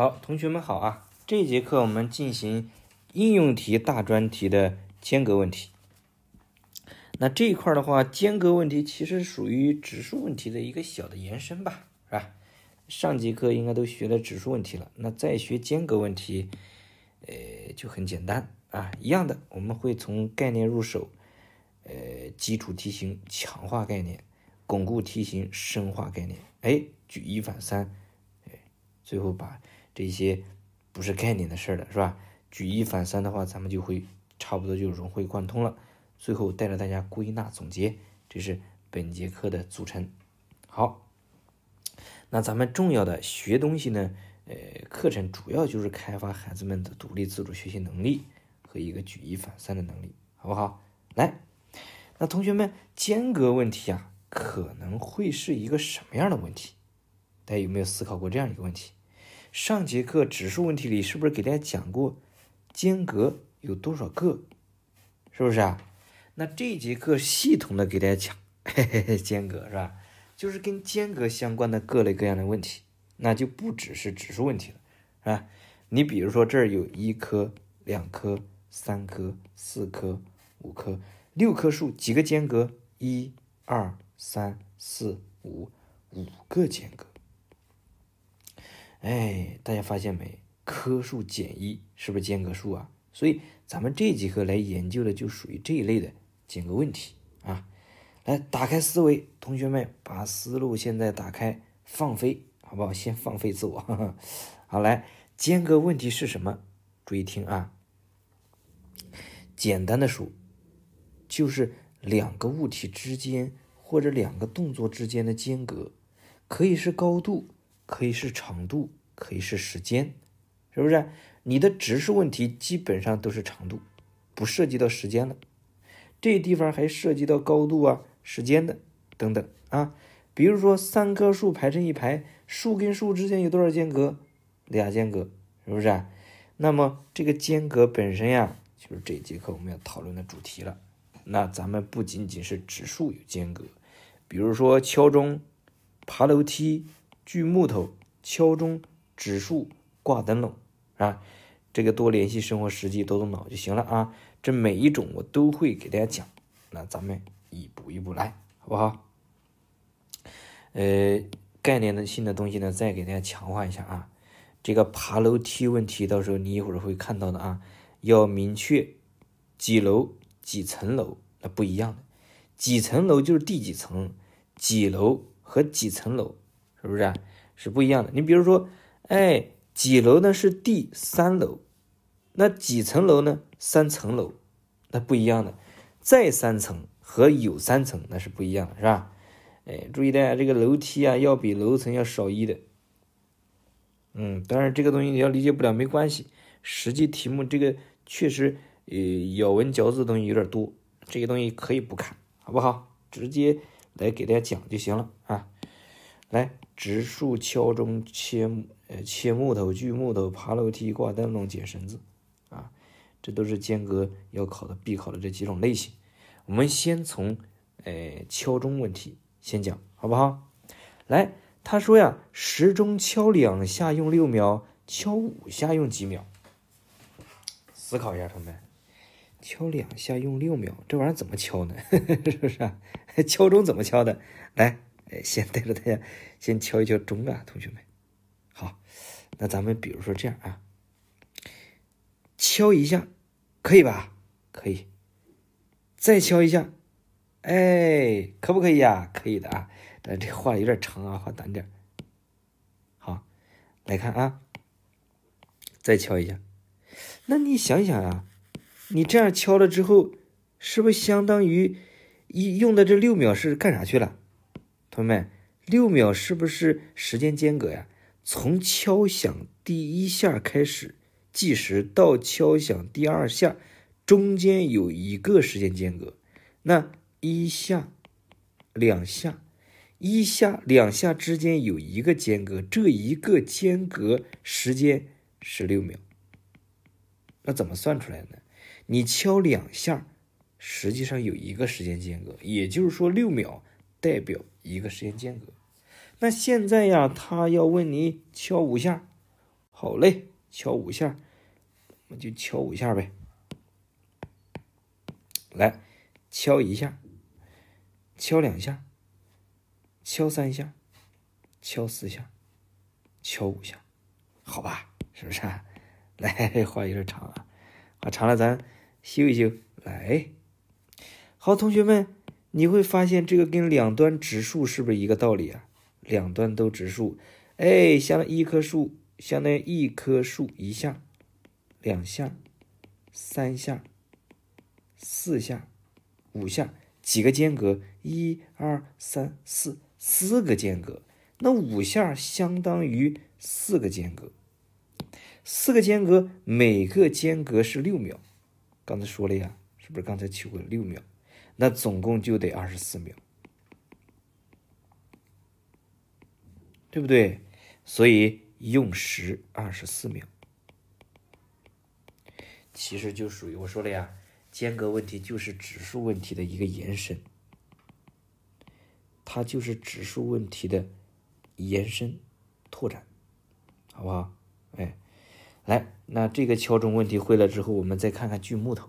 好，同学们好啊！这节课我们进行应用题大专题的间隔问题。那这一块的话，间隔问题其实属于指数问题的一个小的延伸吧，是吧？上节课应该都学了指数问题了，那再学间隔问题，呃，就很简单啊。一样的，我们会从概念入手，呃，基础题型强化概念，巩固题型深化概念，哎，举一反三，哎，最后把。这些不是概念的事了，是吧？举一反三的话，咱们就会差不多就融会贯通了。最后带着大家归纳总结，这是本节课的组成。好，那咱们重要的学东西呢，呃，课程主要就是开发孩子们的独立自主学习能力和一个举一反三的能力，好不好？来，那同学们间隔问题啊，可能会是一个什么样的问题？大家有没有思考过这样一个问题？上节课指数问题里是不是给大家讲过，间隔有多少个，是不是啊？那这节课系统的给大家讲嘿嘿间隔是吧？就是跟间隔相关的各类各样的问题，那就不只是指数问题了，是吧？你比如说这儿有一棵、两棵、三棵、四棵、五棵、六棵树，几个间隔？一、二、三、四、五，五个间隔。哎，大家发现没？棵数减一是不是间隔数啊？所以咱们这节课来研究的就属于这一类的间隔问题啊。来，打开思维，同学们把思路现在打开，放飞，好不好？先放飞自我。好，来，间隔问题是什么？注意听啊。简单的数，就是两个物体之间或者两个动作之间的间隔，可以是高度。可以是长度，可以是时间，是不是？你的植树问题基本上都是长度，不涉及到时间了。这地方还涉及到高度啊、时间的等等啊。比如说，三棵树排成一排，树跟树之间有多少间隔？俩间隔，是不是？那么这个间隔本身呀，就是这节课我们要讨论的主题了。那咱们不仅仅是植树有间隔，比如说敲钟、爬楼梯。锯木头、敲钟、植树、挂灯笼啊，这个多联系生活实际，多动脑就行了啊。这每一种我都会给大家讲，那咱们一步一步来，好不好？呃，概念的性的东西呢，再给大家强化一下啊。这个爬楼梯问题，到时候你一会儿会看到的啊。要明确几楼、几层楼，那不一样的。几层楼就是第几层，几楼和几层楼。是不是？啊？是不一样的。你比如说，哎，几楼呢？是第三楼。那几层楼呢？三层楼，那不一样的。再三层和有三层那是不一样，是吧？哎，注意大家，这个楼梯啊要比楼层要少一的。嗯，当然这个东西你要理解不了没关系。实际题目这个确实呃咬文嚼字的东西有点多，这些东西可以不看，好不好？直接来给大家讲就行了啊。来植树、敲钟、切木，呃，切木头、锯木头、爬楼梯、挂灯笼、剪绳子，啊，这都是间隔要考的必考的这几种类型。我们先从，呃，敲钟问题先讲，好不好？来，他说呀，时钟敲两下用六秒，敲五下用几秒？思考一下，同学们。敲两下用六秒，这玩意儿怎么敲呢？是不是？敲钟怎么敲的？来。哎，先带着大家先敲一敲钟啊，同学们，好，那咱们比如说这样啊，敲一下，可以吧？可以，再敲一下，哎，可不可以呀？可以的啊，但这画的有点长啊，画短点。好，来看啊，再敲一下，那你想想啊，你这样敲了之后，是不是相当于一用的这六秒是干啥去了？同学们，六秒是不是时间间隔呀？从敲响第一下开始计时，到敲响第二下，中间有一个时间间隔。那一下、两下、一下、两下之间有一个间隔，这一个间隔时间是六秒。那怎么算出来呢？你敲两下，实际上有一个时间间隔，也就是说，六秒代表。一个时间间隔，那现在呀，他要问你敲五下，好嘞，敲五下，那就敲五下呗。来，敲一下，敲两下，敲三下，敲四下，敲五下，好吧？是不是？来，话有点长了，啊，长了咱修一修。来，好，同学们。你会发现这个跟两端植树是不是一个道理啊？两端都植树，哎，像一棵树，相当于一棵树一下，两下，三下，四下，五下，几个间隔？一、二、三、四，四个间隔。那五下相当于四个间隔，四个间隔，每个间隔是六秒。刚才说了呀，是不是刚才求过六秒？那总共就得二十四秒，对不对？所以用时二十四秒，其实就属于我说了呀，间隔问题就是指数问题的一个延伸，它就是指数问题的延伸拓展，好不好？哎，来，那这个敲钟问题会了之后，我们再看看锯木头，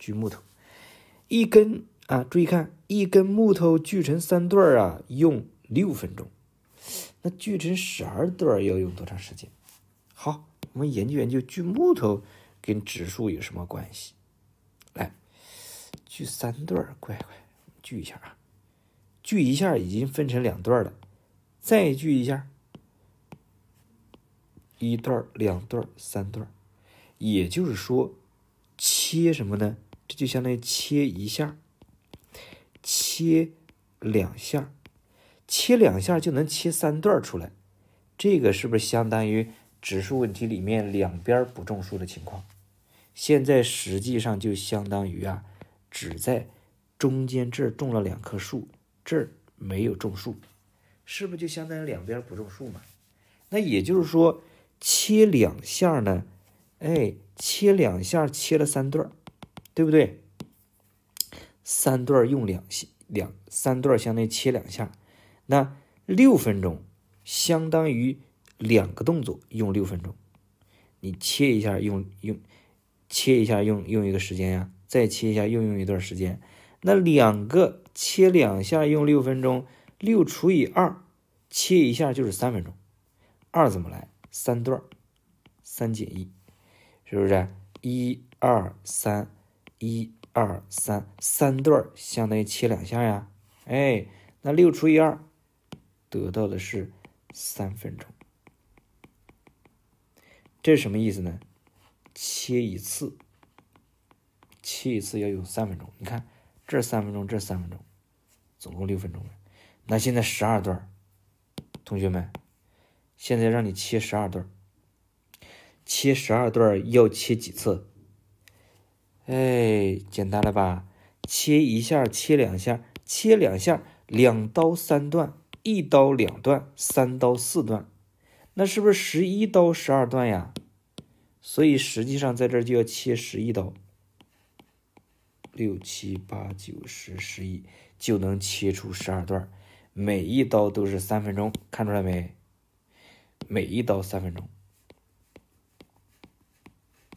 锯木头。一根啊，注意看，一根木头锯成三段儿啊，用六分钟。那锯成十二段要用多长时间？好，我们研究研究锯木头跟指数有什么关系。来，锯三段，乖乖，锯一下啊！锯一下已经分成两段了，再锯一下，一段、两段、三段。也就是说，切什么呢？这就相当于切一下，切两下，切两下就能切三段出来。这个是不是相当于植树问题里面两边不种树的情况？现在实际上就相当于啊，只在中间这儿种了两棵树，这儿没有种树，是不是就相当于两边不种树嘛？那也就是说，切两下呢，哎，切两下切了三段。对不对？三段用两两三段相当于切两下，那六分钟相当于两个动作用六分钟。你切一下用用切一下用用一个时间呀，再切一下又用一段时间。那两个切两下用六分钟，六除以二，切一下就是三分钟。二怎么来？三段，三减一，是不是？一二三。一二三，三段相当于切两下呀，哎，那六除以二得到的是三分钟。这是什么意思呢？切一次，切一次要用三分钟。你看，这三分钟，这三分钟，总共六分钟了。那现在十二段，同学们，现在让你切十二段，切十二段要切几次？哎，简单了吧？切一下，切两下，切两下，两刀三段，一刀两段，三刀四段，那是不是十一刀十二段呀？所以实际上在这就要切十一刀，六七八九十十一，就能切出十二段，每一刀都是三分钟，看出来没？每一刀三分钟。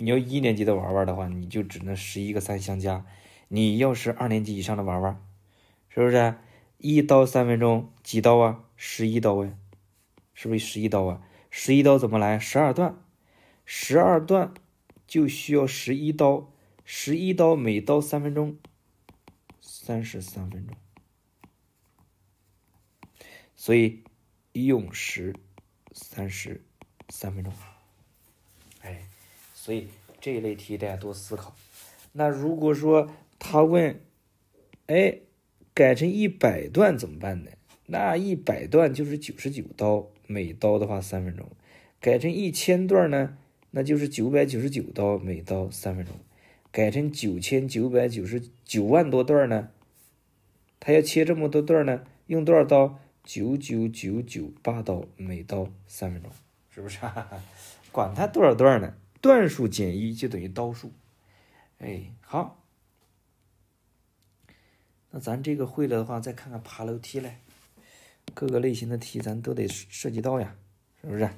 你要一年级的玩玩的话，你就只能十一个三相加。你要是二年级以上的玩玩，是不是一刀三分钟？几刀啊？十一刀哎，是不是十一刀啊？十一刀怎么来？十二段，十二段就需要十一刀，十一刀每刀三分钟，三十三分钟。所以用时三十三分钟，哎。所以这一类题大家多思考。那如果说他问，哎，改成一百段怎么办呢？那一百段就是九十九刀，每刀的话三分钟。改成一千段呢，那就是九百九十九刀，每刀三分钟。改成九千九百九十九万多段呢，他要切这么多段呢，用多少刀？九九九九八刀，每刀三分钟，是不是？啊？管他多少段呢？段数减一就等于刀数，哎，好，那咱这个会了的话，再看看爬楼梯嘞，各个类型的题咱都得涉涉及到呀，是不是？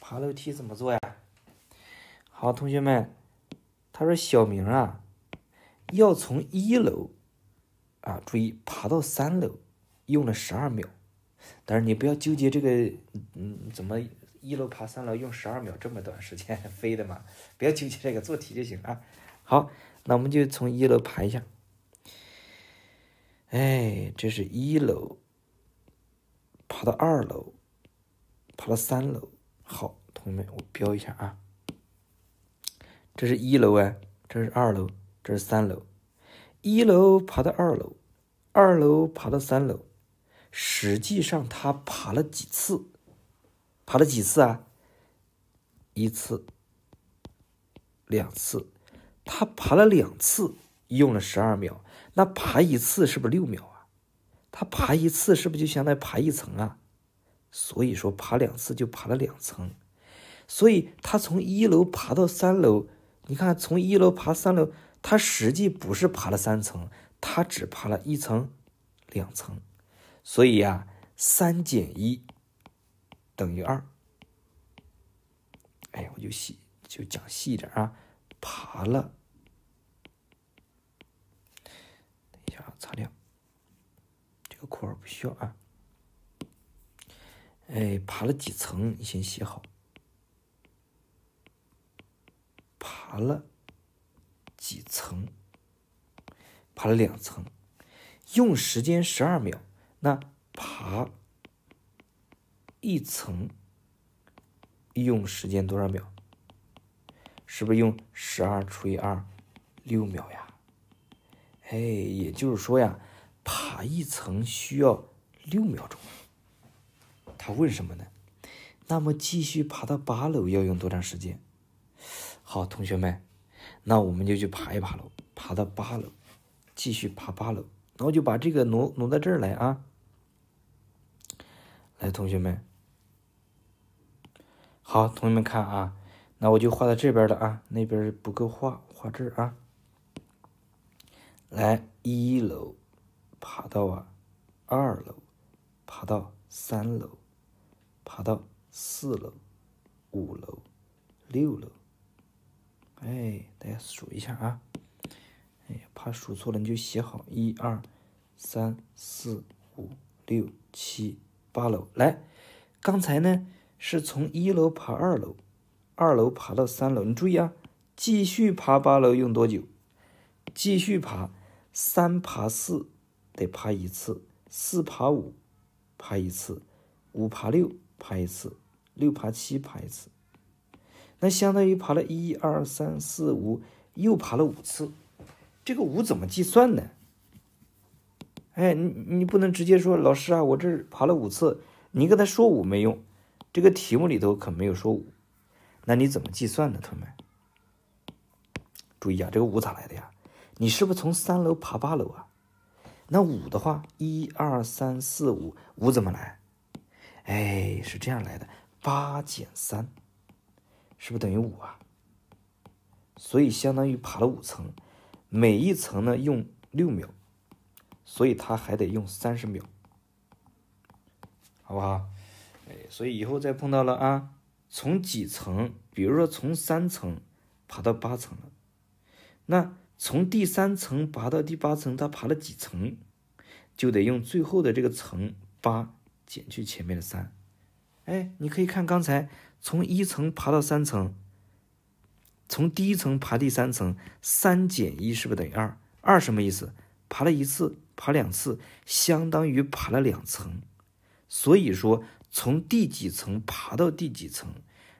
爬楼梯怎么做呀？好，同学们，他说小明啊，要从一楼啊注意爬到三楼用了十二秒，但是你不要纠结这个，嗯，怎么？一楼爬三楼用十二秒，这么短时间 飞的嘛？不要纠结这个，做题就行啊。好，那我们就从一楼爬一下。哎，这是一楼，爬到二楼，爬到三楼。好，同学们，我标一下啊。这是一楼哎，这是二楼，这是三楼。一楼爬到二楼，二楼爬到三楼，实际上他爬了几次？爬了几次啊？一次、两次，他爬了两次，用了十二秒。那爬一次是不是六秒啊？他爬一次是不是就相当于爬一层啊？所以说爬两次就爬了两层。所以他从一楼爬到三楼，你看从一楼爬三楼，他实际不是爬了三层，他只爬了一层、两层。所以呀，三减一。等于二。哎，我就细就讲细一点啊。爬了，等一下，擦掉这个括号不需要啊。哎，爬了几层？你先写好。爬了几层？爬了两层，用时间十二秒。那爬。一层用时间多少秒？是不是用十二除以二，六秒呀？哎，也就是说呀，爬一层需要六秒钟。他问什么呢？那么继续爬到八楼要用多长时间？好，同学们，那我们就去爬一爬楼，爬到八楼，继续爬八楼。那我就把这个挪挪到这儿来啊！来，同学们。好，同学们看啊，那我就画到这边了啊，那边不够画，画这儿啊。来，一楼，爬到啊，二楼，爬到三楼，爬到四楼，五楼，六楼。哎，大家数一下啊，哎，怕数错了你就写好，一二，三四五六七八楼。来，刚才呢？是从一楼爬二楼，二楼爬到三楼，你注意啊，继续爬八楼用多久？继续爬，三爬四得爬一次，四爬五爬一次，五爬六爬一次，六爬七爬一次，那相当于爬了一二三四五，又爬了五次，这个五怎么计算呢？哎，你你不能直接说老师啊，我这爬了五次，你跟他说五没用。这个题目里头可没有说，那你怎么计算呢？同学们，注意啊，这个五咋来的呀？你是不是从三楼爬八楼啊？那五的话，一二三四五，五怎么来？哎，是这样来的，八减三，是不是等于五啊？所以相当于爬了五层，每一层呢用六秒，所以他还得用三十秒，好不好？哎，所以以后再碰到了啊，从几层，比如说从三层爬到八层了，那从第三层爬到第八层，它爬了几层，就得用最后的这个层八减去前面的三。哎，你可以看刚才从一层爬到三层，从第一层爬第三层，三减一是不是等于二？二什么意思？爬了一次，爬两次，相当于爬了两层。所以说。从第几层爬到第几层，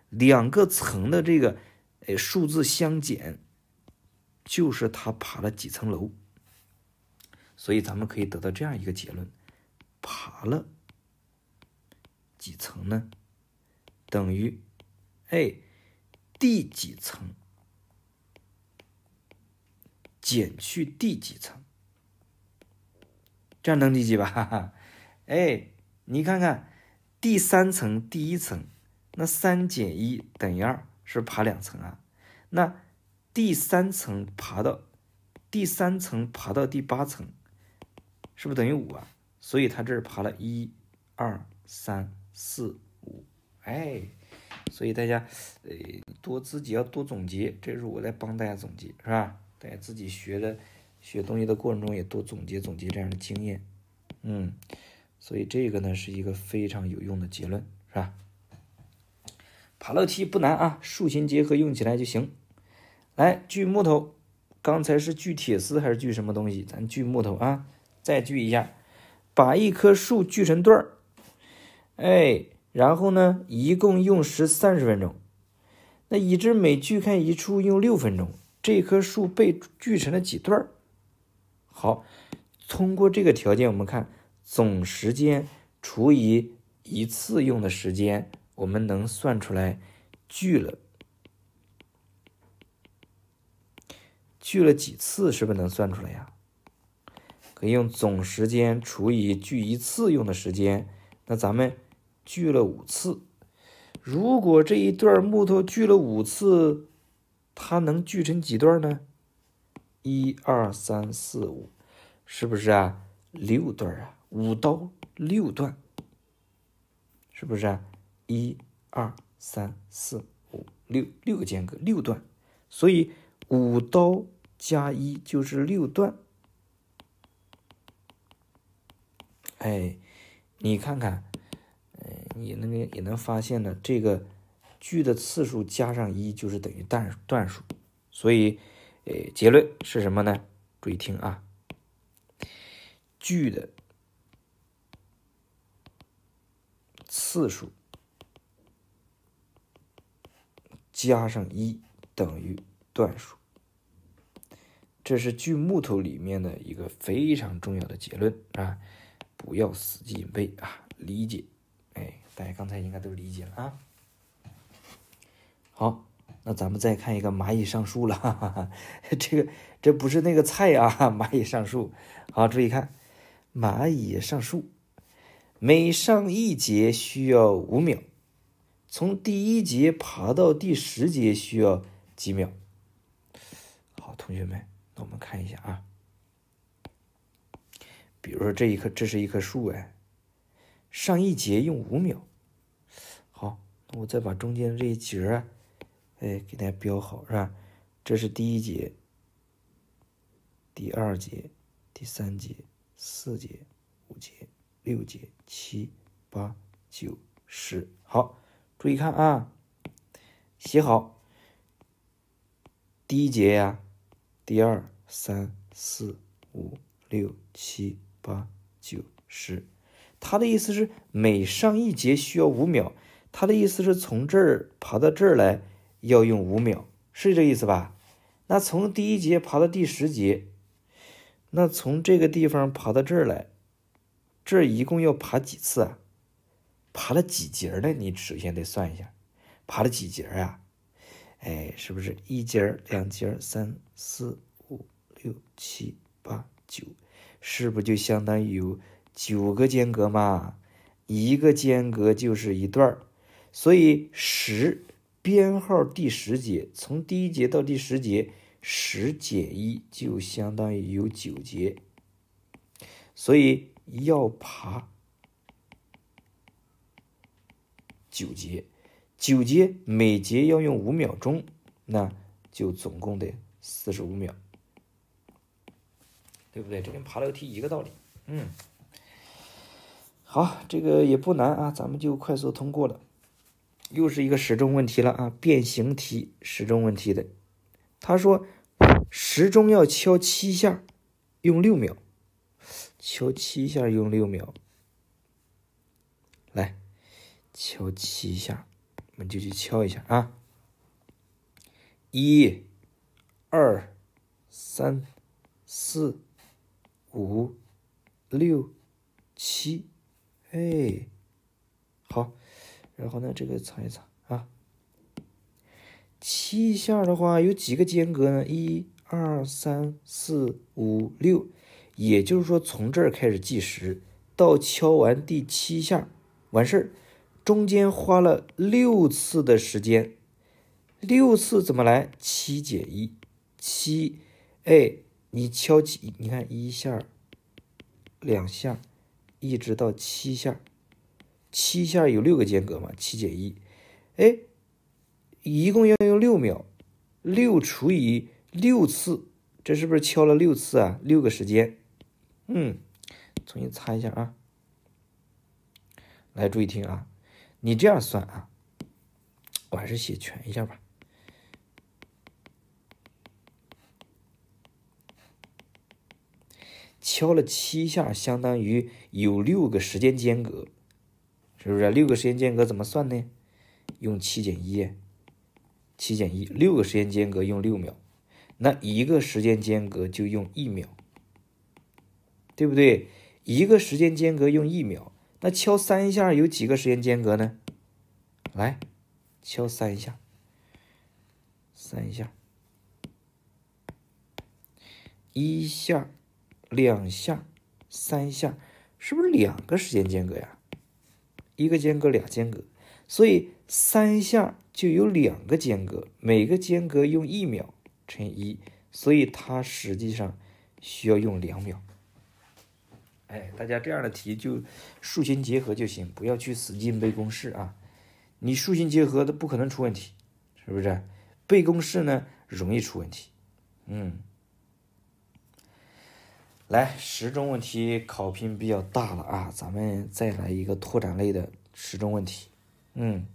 两个层的这个呃数字相减，就是他爬了几层楼。所以咱们可以得到这样一个结论：爬了几层呢？等于哎，第几层减去第几层，这样能理解吧？哎，你看看。第三层，第一层，那三减一等于二，是不爬两层啊？那第三层爬到第三层爬到第八层，是不是等于五啊？所以他这儿爬了一二三四五，哎，所以大家呃多自己要多总结，这是我在帮大家总结，是吧？大家自己学的学东西的过程中也多总结总结这样的经验，嗯。所以这个呢是一个非常有用的结论，是吧？爬楼梯不难啊，数形结合用起来就行。来锯木头，刚才是锯铁丝还是锯什么东西？咱锯木头啊，再锯一下，把一棵树锯成段儿。哎，然后呢，一共用时三十分钟。那已知每锯开一处用六分钟，这棵树被锯成了几段儿？好，通过这个条件，我们看。总时间除以一次用的时间，我们能算出来锯了锯了几次，是不是能算出来呀？可以用总时间除以锯一次用的时间。那咱们锯了五次，如果这一段木头锯了五次，它能锯成几段呢？一二三四五，是不是啊？六段啊！五刀六段，是不是？一、二、三、四、五、六，六个间隔，六段。所以五刀加一就是六段。哎，你看看，呃，你那个也能发现了，这个句的次数加上一就是等于段段数。所以，呃，结论是什么呢？注意听啊，句的。次数加上一等于段数，这是锯木头里面的一个非常重要的结论啊！不要死记硬背啊，理解。哎，大家刚才应该都理解了啊。好，那咱们再看一个蚂蚁上树了，哈哈这个这不是那个菜啊，蚂蚁上树。好，注意看，蚂蚁上树。每上一节需要五秒，从第一节爬到第十节需要几秒？好，同学们，那我们看一下啊。比如说这一棵，这是一棵树，哎，上一节用五秒。好，那我再把中间这一节啊，哎，给大家标好，是吧？这是第一节，第二节，第三节，四节，五节。六、节、七、八、九、十。好，注意看啊，写好。第一节呀，第二、三、四、五、六、七、八、九、十。他的意思是每上一节需要五秒。他的意思是从这儿爬到这儿来要用五秒，是这意思吧？那从第一节爬到第十节，那从这个地方爬到这儿来。这一共要爬几次啊？爬了几节呢？你首先得算一下，爬了几节呀？哎，是不是一节、两节、三、四、五、六、七、八、九？是不就相当于有九个间隔嘛？一个间隔就是一段所以十编号第十节，从第一节到第十节，十减一就相当于有九节，所以。要爬九节，九节每节要用五秒钟，那就总共得四十五秒，对不对？这跟爬楼梯一个道理。嗯，好，这个也不难啊，咱们就快速通过了。又是一个时钟问题了啊，变形题时钟问题的。他说，时钟要敲七下，用六秒。敲七下用六秒，来敲七下，我们就去敲一下啊！一、二、三、四、五、六、七，哎，好，然后呢，这个藏一藏啊。七下的话有几个间隔呢？一、二、三、四、五、六。也就是说，从这儿开始计时，到敲完第七下完事儿，中间花了六次的时间。六次怎么来？七减一。七，哎，你敲几？你看一下，两下，一直到七下，七下有六个间隔嘛？七减一，哎，一共要用六秒。六除以六次，这是不是敲了六次啊？六个时间。嗯，重新擦一下啊！来，注意听啊！你这样算啊，我还是写全一下吧。敲了七下，相当于有六个时间间隔，是不是？六个时间间隔怎么算呢？用七减一，七减一，六个时间间隔用六秒，那一个时间间隔就用一秒。对不对？一个时间间隔用一秒，那敲三下有几个时间间隔呢？来，敲三下，三下，一下，两下，三下，是不是两个时间间隔呀？一个间隔，俩间隔，所以三下就有两个间隔，每个间隔用一秒乘一，所以它实际上需要用两秒。哎，大家这样的题就数形结合就行，不要去死记硬背公式啊！你数形结合的不可能出问题，是不是？背公式呢容易出问题。嗯，来时钟问题考评比较大了啊，咱们再来一个拓展类的时钟问题。嗯，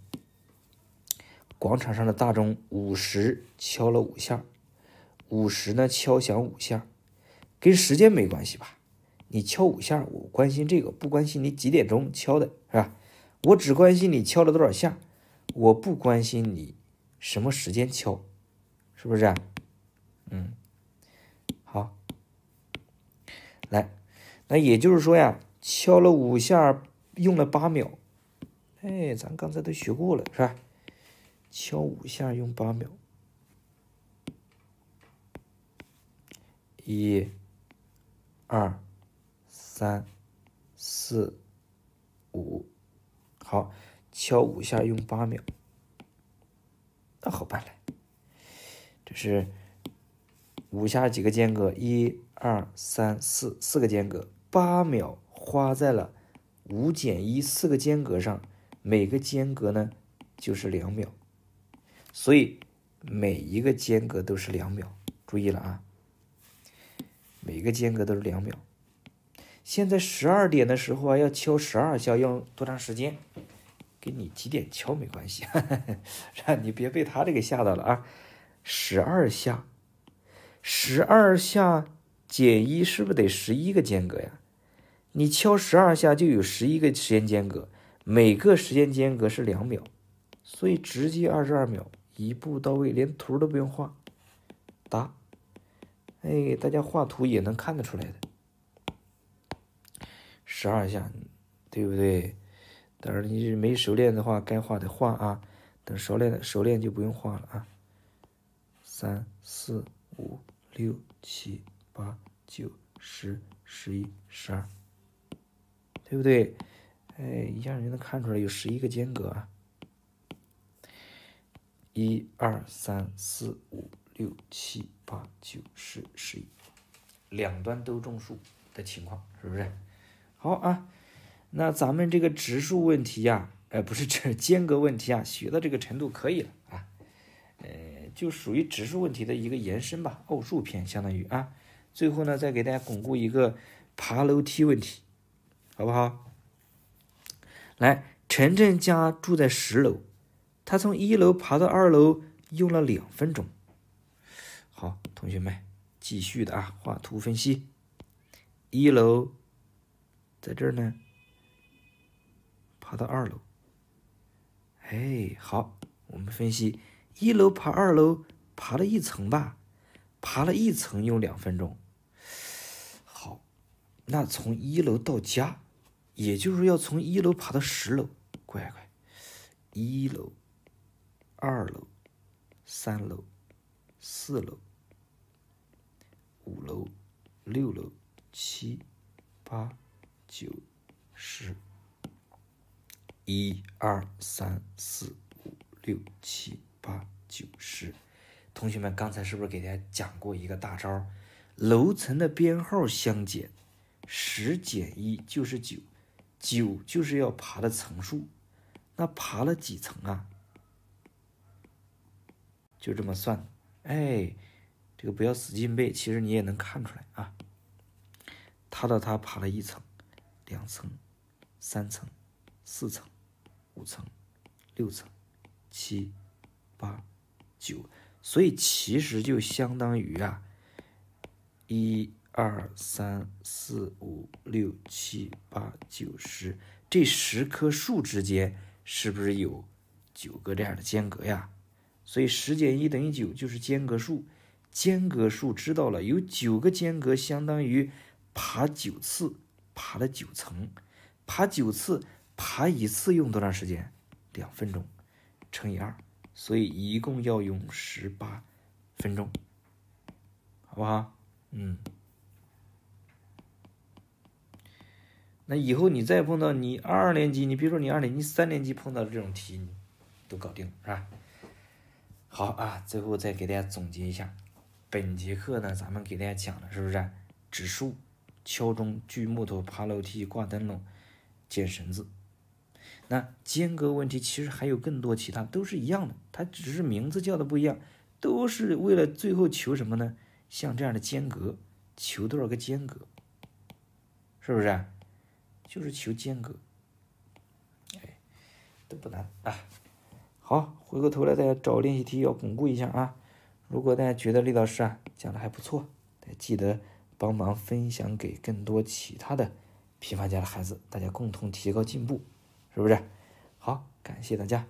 广场上的大钟五时敲了五下，五时呢敲响五下，跟时间没关系吧？你敲五下，我关心这个，不关心你几点钟敲的是吧？我只关心你敲了多少下，我不关心你什么时间敲，是不是？嗯，好，来，那也就是说呀，敲了五下用了八秒，哎，咱刚才都学过了是吧？敲五下用八秒，一，二。三、四、五，好，敲五下用八秒，那好办嘞。这是五下几个间隔？一、二、三、四，四个间隔，八秒花在了五减一四个间隔上，每个间隔呢就是两秒，所以每一个间隔都是两秒。注意了啊，每个间隔都是两秒。现在十二点的时候啊，要敲十二下，用多长时间？给你几点敲没关系，让你别被他这个吓到了啊！十二下，十二下减一是不是得十一个间隔呀？你敲十二下就有十一个时间间隔，每个时间间隔是两秒，所以直接二十二秒，一步到位，连图都不用画。答，哎，大家画图也能看得出来的。十二下，对不对？当是你没熟练的话，该画的画啊。等熟练的，熟练就不用画了啊。三四五六七八九十十一十二，对不对？哎，一下就能看出来有十一个间隔啊。一二三四五六七八九十十一，两端都种树的情况，是不是？好啊，那咱们这个植树问题呀，呃，不是这 间隔问题啊，学到这个程度可以了啊，呃，就属于植树问题的一个延伸吧，奥数篇相当于啊。最后呢，再给大家巩固一个爬楼梯问题，好不好？来，晨晨家住在十楼，他从一楼爬到二楼用了两分钟。好，同学们继续的啊，画图分析，一楼。在这儿呢，爬到二楼。哎，好，我们分析，一楼爬二楼，爬了一层吧，爬了一层用两分钟。好，那从一楼到家，也就是要从一楼爬到十楼。乖乖，一楼、二楼、三楼、四楼、五楼、六楼、七、八。九十一二三四五六七八九十，同学们刚才是不是给大家讲过一个大招？楼层的编号相减，十减一就是九，九就是要爬的层数。那爬了几层啊？就这么算。哎，这个不要死记硬背，其实你也能看出来啊。他的他爬了一层。两层、三层、四层、五层、六层、七、八、九，所以其实就相当于啊，一二三四五六七八九十这十棵树之间，是不是有九个这样的间隔呀？所以十减一等于九，就是间隔数。间隔数知道了，有九个间隔，相当于爬九次。爬了九层，爬九次，爬一次用多长时间？两分钟，乘以二，所以一共要用十八分钟，好不好？嗯。那以后你再碰到你二年级，你比如说你二年级、三年级碰到的这种题，你都搞定是吧？好啊，最后再给大家总结一下，本节课呢，咱们给大家讲的是不是指数？敲钟、锯木头、爬楼梯、挂灯笼、剪绳子，那间隔问题其实还有更多，其他都是一样的，它只是名字叫的不一样，都是为了最后求什么呢？像这样的间隔，求多少个间隔，是不是？就是求间隔，哎，都不难啊。好，回过头来大家找练习题要巩固一下啊。如果大家觉得李老师啊讲的还不错，记得。帮忙分享给更多其他的批发家的孩子，大家共同提高进步，是不是？好，感谢大家。